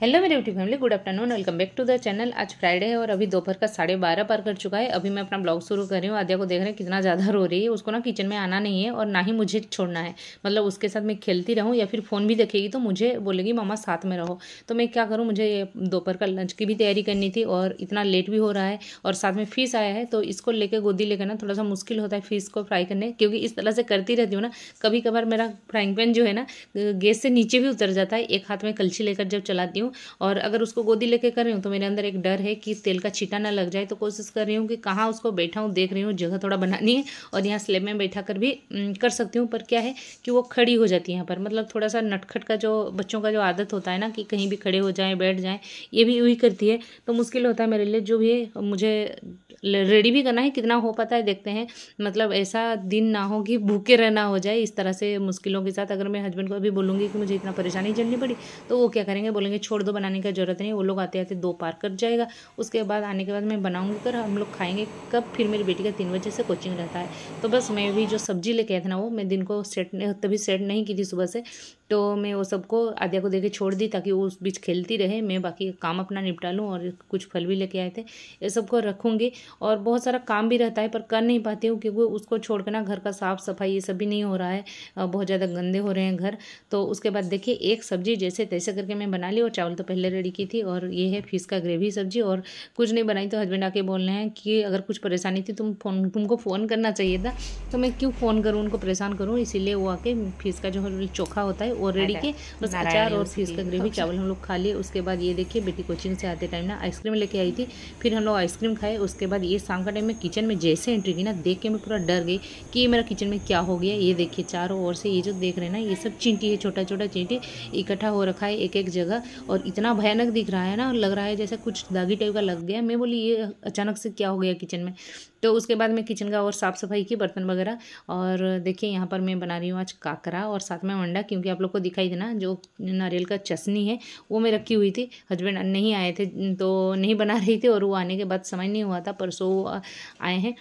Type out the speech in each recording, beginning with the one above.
hello मेरे YouTube family good afternoon welcome back to the channel आज Friday है और अभी दोपहर का साढ़े बारह पार कर चुका है अभी मैं अपना ब्लॉग शुरू कर रही हूँ आद्या को देख रहे हैं कितना ज़्यादा रो रही है उसको ना किचन में आना नहीं है और ना ही मुझे छोड़ना है मतलब उसके साथ मैं खेलती रहूँ या फिर फ़ोन भी देखेगी तो मुझे बोलेगी मामा साथ में रहो तो मैं क्या करूँ मुझे दोपहर का लंच की भी तैयारी करनी थी और इतना लेट भी हो रहा है और साथ में फ़ीस आया है तो इसको लेकर गोदी लेकर ना थोड़ा सा मुश्किल होता है फ़ीस को फ्राई करने क्योंकि इस तरह से करती रहती हूँ ना कभी कभार मेरा फ्राइंग पैन जो है ना गैस से नीचे भी उतर जाता है एक हाथ में कलछी लेकर जब चलाती हूँ हूँ और अगर उसको गोदी लेके कर रही हूँ तो मेरे अंदर एक डर है कि तेल का छीटा ना लग जाए तो कोशिश कर रही हूँ कि कहाँ उसको बैठा हूँ देख रही हूँ जगह थोड़ा बनानी है और यहाँ स्लेब में बैठा कर भी कर सकती हूँ पर क्या है कि वो खड़ी हो जाती है यहाँ पर मतलब थोड़ा सा नटखट का जो बच्चों का जो आदत होता है ना कि कहीं भी खड़े हो जाएँ बैठ जाएँ ये भी वही करती है तो मुश्किल होता है मेरे लिए जो भी मुझे रेडी भी करना है कितना हो पाता है देखते हैं मतलब ऐसा दिन ना हो कि भूखे रहना हो जाए इस तरह से मुश्किलों के साथ अगर मैं हस्बैंड को अभी बोलूँगी कि मुझे इतना परेशानी झेलनी पड़ी तो वो क्या करेंगे बोलेंगे छोड़ छोड़ दो बनाने का ज़रूरत नहीं वो लोग आते आते दो पार कर जाएगा उसके बाद आने के बाद मैं बनाऊँगी कर हम लोग खाएंगे कब फिर मेरी बेटी का तीन बजे से कोचिंग रहता है तो बस मैं भी जो सब्जी लेके आया था ना वो मैं दिन को सेट तभी सेट नहीं की थी सुबह से तो मैं वो सबको आद्या को देके छोड़ दी ताकि वो उस बीच खेलती रहे मैं बाकी काम अपना निपटा लूँ और कुछ फल भी लेके आए थे ये सबको रखूँगी और बहुत सारा काम भी रहता है पर कर नहीं पाती हूँ क्योंकि उसको छोड़ कर ना घर का साफ़ सफाई ये सब भी नहीं हो रहा है बहुत ज़्यादा गंदे हो रहे हैं घर तो उसके बाद देखिए एक सब्जी जैसे तैसे करके मैं बना ली और चावल चावल तो पहले रेडी की थी और ये है फिश का ग्रेवी सब्जी और कुछ नहीं बनाई तो हस्बैंड आके बोल रहे हैं कि अगर कुछ परेशानी थी तुम फोन तुमको फ़ोन करना चाहिए था तो मैं क्यों फ़ोन करूँ उनको परेशान करूँ इसीलिए वो आके फिश का जो चोखा होता है वो रेडी किए बस अचार और फिश का ग्रेवी चावल हम लोग खा लिए उसके बाद ये देखिए बेटी कोचिंग से आते टाइम ना आइसक्रीम लेके आई थी फिर हम लोग आइसक्रीम खाए उसके बाद ये शाम का टाइम में किचन में जैसे एंट्री की ना देख के मैं पूरा डर गई कि मेरा किचन में क्या हो गया ये देखिए चारों ओर से ये जो देख रहे हैं ना ये सब चींटी है छोटा छोटा चींटी इकट्ठा हो रखा है एक एक जगह और और इतना भयानक दिख रहा है ना लग रहा है जैसे कुछ दागी टाइप का लग गया मैं बोली ये अचानक से क्या हो गया किचन में तो उसके बाद मैं किचन का और साफ़ सफाई की बर्तन वगैरह और देखिए यहाँ पर मैं बना रही हूँ आज काकरा और साथ में अंडा क्योंकि आप लोग को दिखाई देना जो नारियल का चशनी है वो मैं रखी हुई थी हस्बैंड नहीं आए थे तो नहीं बना रही थी और वो आने के बाद समझ नहीं हुआ था परसों आए हैं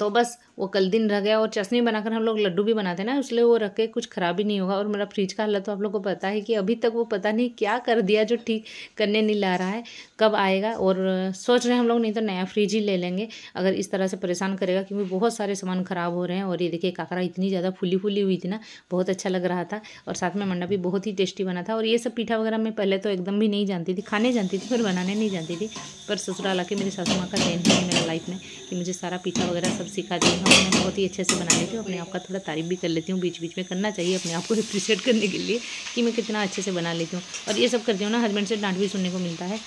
तो बस वो कल दिन रह गया और चश्मी बनाकर हम लोग लड्डू भी बनाते हैं ना इसलिए वो रख के कुछ ख़राब ही नहीं होगा और मेरा फ्रिज का हालत तो आप लोग को पता है कि अभी तक वो पता नहीं क्या कर दिया जो ठीक करने नहीं ला रहा है कब आएगा और सोच रहे हैं हम लोग नहीं तो नया फ्रिज ही ले लेंगे अगर इस तरह से परेशान करेगा क्योंकि बहुत सारे सामान ख़राब हो रहे हैं और ये देखिए काकरा इतनी ज़्यादा फूली फूली हुई थी ना बहुत अच्छा लग रहा था और साथ में मंडा भी बहुत ही टेस्टी बना था और ये सब पीठा वगैरह मैं पहले तो एकदम भी नहीं जानती थी खाने जानती थी फिर बनाने नहीं जानती थी पर ससुराल आके मेरी सासू माँ का टेंशन है मेरा लाइफ में कि मुझे सारा पीठा वगैरह सब सिखा दिए हैं हाँ, मैंने बहुत ही अच्छे से बना लेती हूँ अपने आप का थोड़ा तारीफ भी कर लेती हूँ बीच बीच में करना चाहिए अपने आप को अप्रिशिएट करने के लिए कि मैं कितना अच्छे से बना लेती हूँ और ये सब करती हूँ ना हस्बैंड से डांट भी सुनने को मिलता है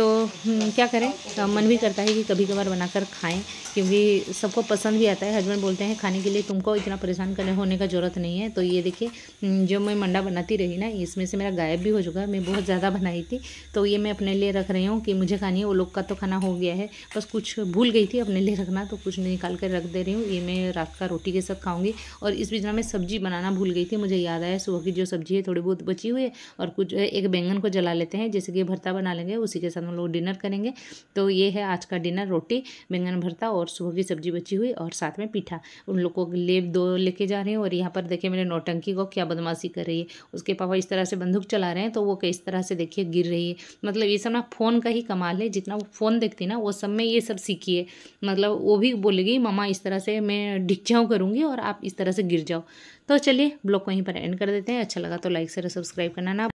तो हम्म, क्या करें तो मन भी करता है कि कभी कभार बनाकर खाएं क्योंकि सबको पसंद भी आता है हस्बैंड बोलते हैं खाने के लिए तुमको इतना परेशान करने होने का ज़रूरत नहीं है तो ये देखिए हम्म, जो मैं मंडा बनाती रही ना इसमें से मेरा गायब भी हो चुका है मैं बहुत ज़्यादा बनाई थी तो ये मैं अपने लिए रख रही हूँ कि मुझे खानी है वो लोग का तो खाना हो गया है बस कुछ भूल गई थी अपने लिए रखना तो कुछ निकाल कर रख दे रही हूँ ये मैं रात का रोटी के साथ खाऊँगी और इस बीच ना मैं सब्ज़ी बनाना भूल गई थी मुझे याद आया सुबह की जो सब्ज़ी है थोड़ी बहुत बची हुई है और कुछ एक बैंगन को जला लेते हैं जैसे कि भरता बना लेंगे उसी के साथ हम लोग डिनर करेंगे तो ये है आज का डिनर रोटी बैंगन भरता और सुबह की सब्जी बची हुई और साथ में पीठा उन लोग को ले दो लेके जा रहे हैं और यहाँ पर देखिए मेरे नौटंकी को क्या बदमाशी कर रही है उसके पापा इस तरह से बंदूक चला रहे हैं तो वो किस तरह से देखिए गिर रही है मतलब ये सब ना फ़ोन का ही कमाल है जितना वो फ़ोन देखती ना वो सब में ये सब सीखी है मतलब वो भी बोलेगी मामा इस तरह से मैं डिक्चाऊ करूँगी और आप इस तरह से गिर जाओ तो चलिए ब्लॉग को यहीं पर एंड कर देते हैं अच्छा लगा तो लाइक शेयर सब्सक्राइब करना ना